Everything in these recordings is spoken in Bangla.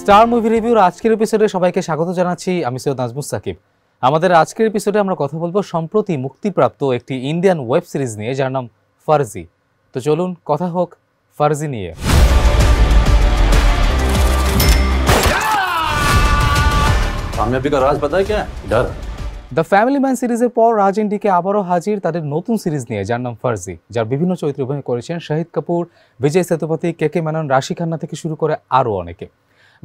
স্টার মুভি রিভিউর আজকের এপিসোডে সবাইকে স্বাগত জানাচ্ছি আমি সৈয়দ নাজমুস সাকিব আমাদের আজকের এপিসোডে আমরা কথা বলবো সম্প্রতি মুক্তিপ্রাপ্ত একটি ইন্ডিয়ান ওয়েব সিরিজ নিয়ে যার নাম ফার্জি তো চলুন কথা হোক ফার্জি নিয়ে কামিয়াবি কাজ राज पता দ্য ফ্যামিলি ম্যান সিরিজের পর রাজ ইন্ডিকে আবারও হাজির তাদের নতুন সিরিজ নিয়ে যার নাম ফার্জি যার বিভিন্ন চরিত্র অভিনয় করেছেন শাহিদ কাপুর বিজয় সেতুপতি কে কে মেনন রাশি খান্না থেকে শুরু করে আরও অনেকে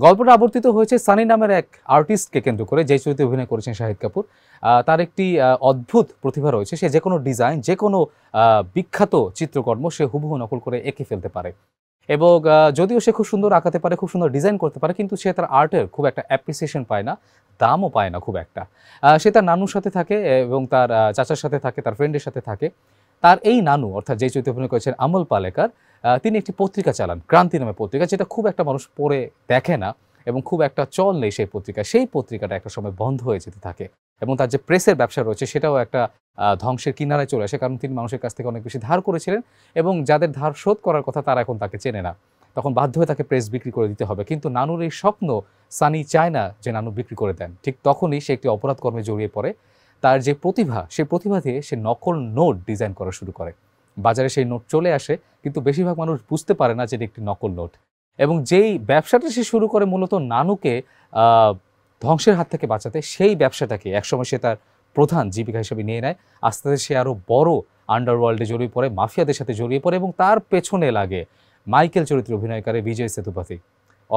গল্পটা আবর্তিত হয়েছে সানি নামের এক আর্টিস্টকে কেন্দ্র করে যে চরিত্রে অভিনয় করেছেন শাহিদ কাপুর তার একটি অদ্ভুত প্রতিভা রয়েছে সে যে কোনো ডিজাইন যে কোনো বিখ্যাত চিত্রকর্ম সে হুবহু নকল করে এঁকে ফেলতে পারে এবং যদিও সে খুব সুন্দর আঁকাতে পারে খুব সুন্দর ডিজাইন করতে পারে কিন্তু সে তার আর্টের খুব একটা অ্যাপ্রিসিয়েশন পায় না দামও পায় না খুব একটা সে তার নানুর সাথে থাকে এবং তার চাচার সাথে থাকে তার ফ্রেন্ডের সাথে থাকে তার এই নানু অর্থাৎ যে চরিত্র অভিনয় করেছেন আমল পালেকার তিনি একটি পত্রিকা চালান ক্রান্তি নামে পত্রিকা যেটা খুব একটা মানুষ পড়ে দেখে না এবং খুব একটা চল নেই সেই পত্রিকা সেই পত্রিকাটা একটা সময় বন্ধ হয়ে যেতে থাকে এবং তার যে প্রেসের ব্যবসা রয়েছে সেটাও একটা ধ্বংসের কিনারায় চলে আসে কারণ তিনি মানুষের কাছ থেকে অনেক বেশি ধার করেছিলেন এবং যাদের ধার শোধ করার কথা তারা এখন তাকে চেনে না তখন বাধ্য হয়ে তাকে প্রেস বিক্রি করে দিতে হবে কিন্তু নানুর এই স্বপ্ন সানি চায় না যে নানু বিক্রি করে দেন ঠিক তখনই সে একটি অপরাধ কর্মে জড়িয়ে পড়ে তার যে প্রতিভা সে প্রতিভা দিয়ে সে নকল নোট ডিজাইন করা শুরু করে বাজারে সেই নোট চলে আসে কিন্তু বেশিরভাগ মানুষ বুঝতে পারে না যে এটি একটি নকল নোট এবং যেই ব্যবসাটা সে শুরু করে মূলত নানুকে ধ্বংসের হাত থেকে বাঁচাতে সেই ব্যবসাটাকে একসময় সে তার প্রধান জীবিকা হিসেবে নিয়ে নেয় আস্তে আস্তে সে আরও বড় আন্ডারওয়ার্ল্ডে জড়িয়ে পড়ে মাফিয়াদের সাথে জড়িয়ে পড়ে এবং তার পেছনে লাগে মাইকেল চরিত্রে অভিনয় করে বিজয় সেতুপতি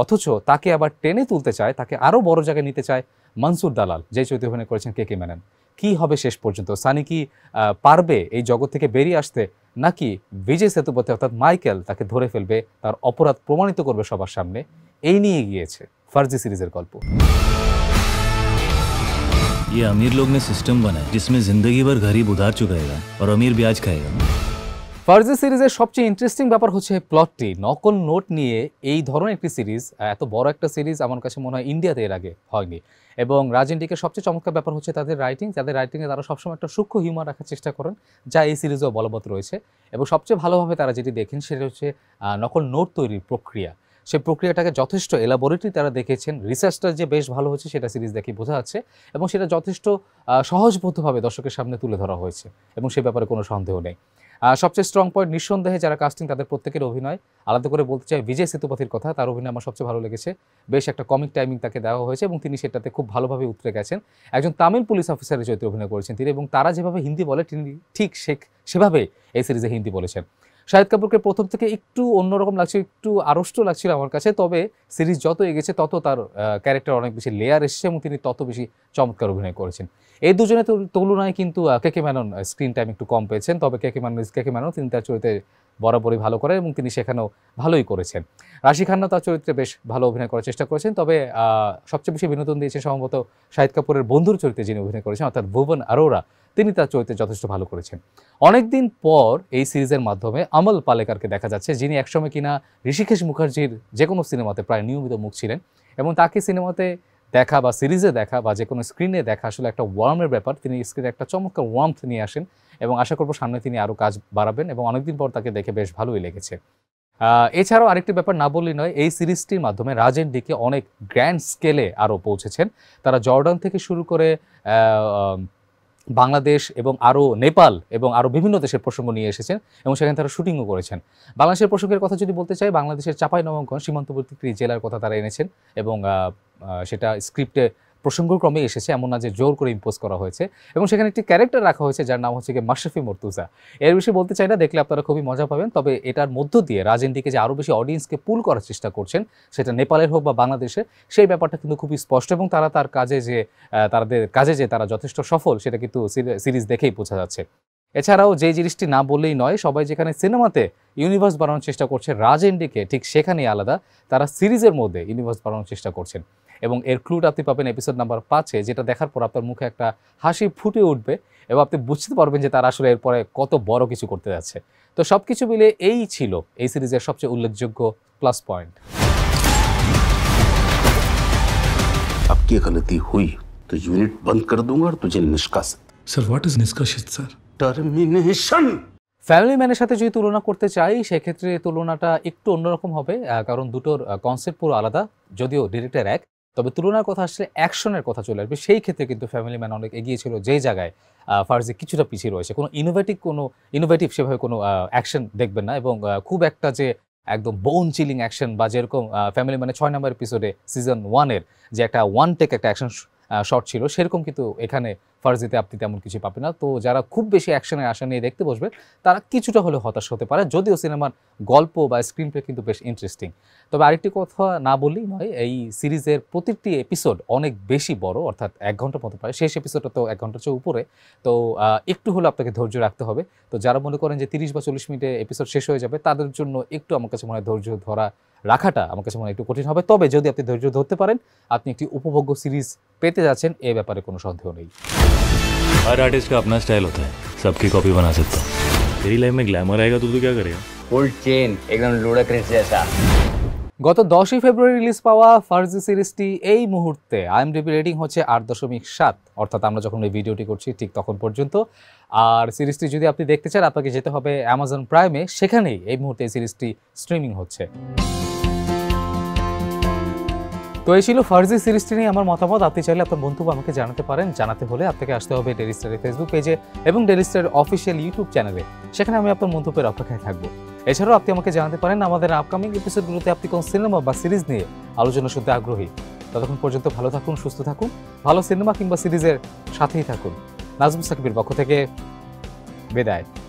অথচ তাকে আবার টেনে তুলতে চায় তাকে আরও বড় জায়গায় নিতে চায় মনসুর দালাল যে চরিত্রে অভিনয় করেছেন কে কে মেনন কি হবে শেষ পর্যন্ত সানি কি পারবে এই জগৎ থেকে বেরিয়ে আসতে নাকি বিজয় সেতুপতি অর্থাৎ মাইকেল তাকে ধরে ফেলবে তার অপরাধ প্রমাণিত করবে সবার সামনে এই নিয়ে গিয়েছে ফার্জি সিরিজের গল্প ये अमीर लोग ने सिस्टम बनाया जिसमें जिंदगी भर गरीब उधार चुकाएगा और अमीर ब्याज खाएगा ফার্জি সিরিজের সবচেয়ে ইন্টারেস্টিং ব্যাপার হচ্ছে প্লটটি নকল নোট নিয়ে এই ধরনের একটি সিরিজ এত বড় একটা সিরিজ আমার কাছে মনে হয় ইন্ডিয়াতে এর আগে হয়নি এবং রাজেন্ডিকের সবচেয়ে চমৎকার ব্যাপার হচ্ছে তাদের রাইটিং তাদের রাইটিংয়ে তারা সবসময় একটা সূক্ষ্ম হিউমার রাখার চেষ্টা করেন যা এই সিরিজেও বলবৎ রয়েছে এবং সবচেয়ে ভালোভাবে তারা যেটি দেখেন সেটা হচ্ছে নকল নোট তৈরির প্রক্রিয়া সেই প্রক্রিয়াটাকে যথেষ্ট এলাবোরেটরি তারা দেখেছেন রিসার্চটা যে বেশ ভালো হচ্ছে সেটা সিরিজ দেখে বোঝা যাচ্ছে এবং সেটা যথেষ্ট সহজবোধভাবে দর্শকের সামনে তুলে ধরা হয়েছে এবং সে ব্যাপারে কোনো সন্দেহ নেই সবচেয়ে স্ট্রং পয়েন্ট নিঃসন্দেহে যারা কাস্টিং তাদের প্রত্যেকের অভিনয় আলাদা করে বলতে চাই বিজয় সেতুপথির কথা তার অভিনয় আমার সবচেয়ে ভালো লেগেছে বেশ একটা কমিক টাইমিং তাকে দেওয়া হয়েছে এবং তিনি সেটাতে খুব ভালোভাবে উতরে গেছেন একজন তামিল পুলিশ অফিসারের চরিত্রে অভিনয় করেছেন তিনি এবং তারা যেভাবে হিন্দি বলে তিনি ঠিক সেভাবে এই সিরিজে হিন্দি বলেছেন শাহিদ কাপুরকে প্রথম থেকে একটু অন্যরকম লাগছে একটু আড়ষ্ট লাগছিল আমার কাছে তবে সিরিজ যত এগেছে তত তার ক্যারেক্টার অনেক বেশি লেয়ার এসেছে এবং তিনি তত বেশি চমৎকার অভিনয় করেছেন এই দুজনের তুলনায় কিন্তু কে কে ম্যানন স্ক্রিন টাইম একটু কম পেয়েছেন তবে কে কে ম্যানন কে কে ম্যানন তিনি তার চরিত্রে বরাবরই ভালো করেন এবং তিনি সেখানেও ভালোই করেছেন রাশি খান্না তার চরিত্রে বেশ ভালো অভিনয় করার চেষ্টা করেছেন তবে সবচেয়ে বেশি বিনোদন দিয়েছে সম্ভবত শাহিদ কাপুরের বন্ধুর চরিত্রে যিনি অভিনয় করেছেন অর্থাৎ ভুবন আরোরা তিনি তার চরিত্রে যথেষ্ট ভালো করেছেন অনেকদিন পর এই সিরিজের মাধ্যমে আমল পালেকারকে দেখা যাচ্ছে যিনি একসময় কিনা ঋষিকেশ মুখার্জির যে কোনো সিনেমাতে প্রায় নিয়মিত মুখ ছিলেন এবং তাকে সিনেমাতে দেখা বা সিরিজে দেখা বা যে কোনো স্ক্রিনে দেখা আসলে একটা ওয়ার্মের ব্যাপার তিনি স্ক্রিনে একটা চমৎকার ওয়ার্মথ নিয়ে আসেন এবং আশা করবো সামনে তিনি আরও কাজ বাড়াবেন এবং অনেকদিন পর তাকে দেখে বেশ ভালোই লেগেছে এছাড়াও আরেকটি ব্যাপার না বললেই নয় এই সিরিজটির মাধ্যমে রাজেন ডিকে অনেক গ্র্যান্ড স্কেলে আরও পৌঁছেছেন তারা জর্ডান থেকে শুরু করে বাংলাদেশ এবং আরও নেপাল এবং আরও বিভিন্ন দেশের প্রসঙ্গ নিয়ে এসেছেন এবং সেখানে তারা শুটিংও করেছেন বাংলাদেশের প্রসঙ্গের কথা যদি বলতে চাই বাংলাদেশের চাপাই নবঙ্গন সীমান্তবর্তী জেলার কথা তারা এনেছেন এবং সেটা স্ক্রিপ্টে প্রসঙ্গক্রমে এসেছে এমন না যে জোর করে ইম্পোজ করা হয়েছে এবং সেখানে একটি ক্যারেক্টার রাখা হয়েছে যার নাম হচ্ছে গিয়ে মাশরাফি মর্তুজা এর বিষয়ে বলতে চাই না দেখলে আপনারা খুবই মজা পাবেন তবে এটার মধ্য দিয়ে রাজেন্দিকে যে আরও বেশি অডিয়েন্সকে পুল করার চেষ্টা করছেন সেটা নেপালের হোক বা বাংলাদেশে সেই ব্যাপারটা কিন্তু খুবই স্পষ্ট এবং তারা তার কাজে যে তাদের কাজে যে তারা যথেষ্ট সফল সেটা কিন্তু সিরিজ দেখেই বোঝা যাচ্ছে এছাড়াও যে জিনিসটি না বললেই নয় সবাই যেখানে সিনেমাতে ইউনিভার্স বানানোর চেষ্টা করছে রাজ ঠিক সেখানেই আলাদা তারা সিরিজের মধ্যে ইউনিভার্স বানানোর চেষ্টা করছেন এবং এর ক্লুটা আপনি পাবেন এপিসোড নাম্বার পাঁচে যেটা দেখার পর আপনার মুখে একটা হাসি ফুটে উঠবে এবং আপনি বুঝতে পারবেন যে তারা আসলে এরপরে কত বড় কিছু করতে যাচ্ছে তো সব কিছু মিলে এই ছিল এই সিরিজের সবচেয়ে উল্লেখযোগ্য প্লাস পয়েন্ট आपकी गलती हुई तो यूनिट बंद कर दूंगा और तुझे निष्कासित सर ফ্যামিলি ম্যানের সাথে যদি তুলনা করতে চাই সেক্ষেত্রে তুলনাটা একটু অন্যরকম হবে কারণ দুটোর কনসেপ্ট পুরো আলাদা যদিও ডিরেক্টর এক তবে তুলনার কথা আসলে অ্যাকশনের কথা চলে আসবে সেই ক্ষেত্রে কিন্তু ফ্যামিলি ম্যান অনেক এগিয়ে ছিল যেই জায়গায় ফার্জি কিছুটা পিছিয়ে রয়েছে কোনো ইনোভেটিভ কোনো ইনোভেটিভ সেভাবে কোনো অ্যাকশন দেখবেন না এবং খুব একটা যে একদম বোন চিলিং অ্যাকশন বা যেরকম ফ্যামিলি ম্যানে ছয় নম্বর এপিসোডে সিজন ওয়ানের যে একটা ওয়ান টেক একটা অ্যাকশন শট ছিল সেরকম কিন্তু এখানে ফার্জিতে আপনি তেমন কিছু পাবেন না তো যারা খুব বেশি অ্যাকশনের আশা নিয়ে দেখতে বসবে তারা কিছুটা হলে হতাশ হতে পারে যদিও সিনেমার গল্প বা স্ক্রিনপ্লে কিন্তু বেশ ইন্টারেস্টিং তবে আরেকটি কথা না বললেই নয় এই সিরিজের প্রতিটি এপিসোড অনেক বেশি বড় অর্থাৎ এক ঘন্টার মতো পারে শেষ এপিসোডটা তো এক ঘন্টার চেয়ে উপরে তো একটু হলে আপনাকে ধৈর্য রাখতে হবে তো যারা মনে করেন যে তিরিশ বা চল্লিশ মিনিটে এপিসোড শেষ হয়ে যাবে তাদের জন্য একটু আমার কাছে মনে হয় ধৈর্য ধরা রাখাটা আমার কাছে মনে হয় একটু কঠিন হবে তবে যদি আপনি ধৈর্য ধরতে পারেন আপনি একটি উপভোগ্য সিরিজ পেতে যাচ্ছেন এ ব্যাপারে কোনো সন্দেহ নেই हर आर्टिस्ट का अपना स्टाइल होता है सबकी कॉपी बना सकता हूँ तेरी लाइफ में ग्लैमर आएगा तो क्या करेगा ফুল চেন একদম লুডাক্রিস জেসা গত দশই ফেব্রুয়ারি রিলিজ পাওয়া ফার্জি সিরিজটি এই মুহূর্তে আইএমডিবি রেটিং হচ্ছে আট দশমিক সাত অর্থাৎ আমরা যখন এই ভিডিওটি করছি ঠিক তখন পর্যন্ত আর সিরিজটি যদি আপনি দেখতে চান আপনাকে যেতে হবে অ্যামাজন প্রাইমে সেখানেই এই মুহূর্তে এই সিরিজটি স্ট্রিমিং হচ্ছে তো এই ছিল ফার্জি সিরিজটি নিয়ে আমার মতামত আপনি চাইলে আপনার বন্ধু আমাকে জানাতে পারেন জানাতে হলে আপনাকে আসতে হবে ডেলি স্টারের ফেসবুক পেজে এবং ডেলি স্টারের অফিসিয়াল ইউটিউব চ্যানেলে সেখানে আমি আপনার মন্তব্যের অপেক্ষায় থাকবো এছাড়াও আপনি আমাকে জানাতে পারেন আমাদের আপকামিং এপিসোডগুলোতে আপনি কোন সিনেমা বা সিরিজ নিয়ে আলোচনা শুনতে আগ্রহী ততক্ষণ পর্যন্ত ভালো থাকুন সুস্থ থাকুন ভালো সিনেমা কিংবা সিরিজের সাথেই থাকুন নাজমুল সাকিবের পক্ষ থেকে বেদায়